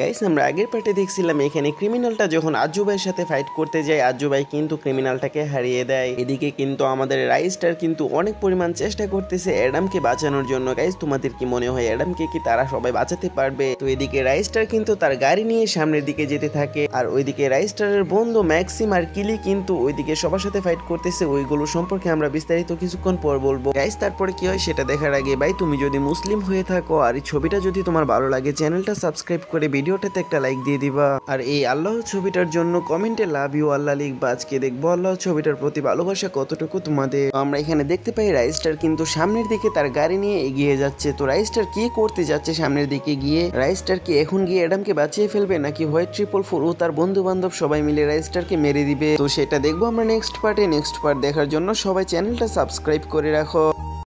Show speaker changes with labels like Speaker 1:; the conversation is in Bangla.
Speaker 1: গাইস আমরা আগের পার্টে দেখছিলাম এখানে ক্রিমিনালটা যখন আজ্জু ভাইয়ের সাথে ফাইট করতে যায় আজ্জু ভাই কিন্তু ক্রিমিনালটাকে হারিয়ে দেয় এদিকে কিন্তু আমাদের রাইস্টার কিন্তু অনেক পরিমাণ চেষ্টা করতেছে অ্যাডামকে বাঁচানোর জন্য গাইস তোমাদের কি মনে হয় অ্যাডামকে কি তারা সবাই বাঁচাতে পারবে তো এদিকে রাইস্টার কিন্তু তার গাড়ি নিয়ে সামনের দিকে যেতে থাকে আর ওইদিকে রাইস্টারের বন্ধু ম্যাক্সিম আর কিলি কিন্তু ওইদিকে সবার সাথে ফাইট করতেছে ওইগুলো সম্পর্কে আমরা বিস্তারিত কিছুক্ষণ পর বলবো গাইস তারপরে কি হয় সেটা দেখার আগে ভাই তুমি যদি মুসলিম হয়ে থাকো আর এই ছবিটা যদি তোমার ভালো লাগে চ্যানেলটা সাবস্ক্রাইব করে ভিডিওটাতে একটা লাইক দিয়ে দিবা আর এই আল্লাহ ছবিটার জন্য কমেন্টে লাভ ইউ আল্লাহ লিখবা আজকে দেখবো আল্লাহ ছবিটার প্রতি ভালোবাসা কতটুকু তোমাদের আমরা এখানে দেখতে পাই রাইস্টার কিন্তু সামনের দিকে তার গাড়ি নিয়ে এগিয়ে যাচ্ছে তো রাইস্টার কি করতে যাচ্ছে সামনের দিকে গিয়ে রাইস্টার কি এখন গিয়ে অ্যাডামকে বাঁচিয়ে ফেলবে নাকি হোয়াইট ট্রিপল ফোর ও তার বন্ধু বান্ধব সবাই মিলে রাইস্টারকে মেরে দিবে তো সেটা দেখবো আমরা নেক্সট পার্টে নেক্সট পার্ট দেখার জন্য সবাই চ্যানেলটা সাবস্ক্রাইব করে রাখো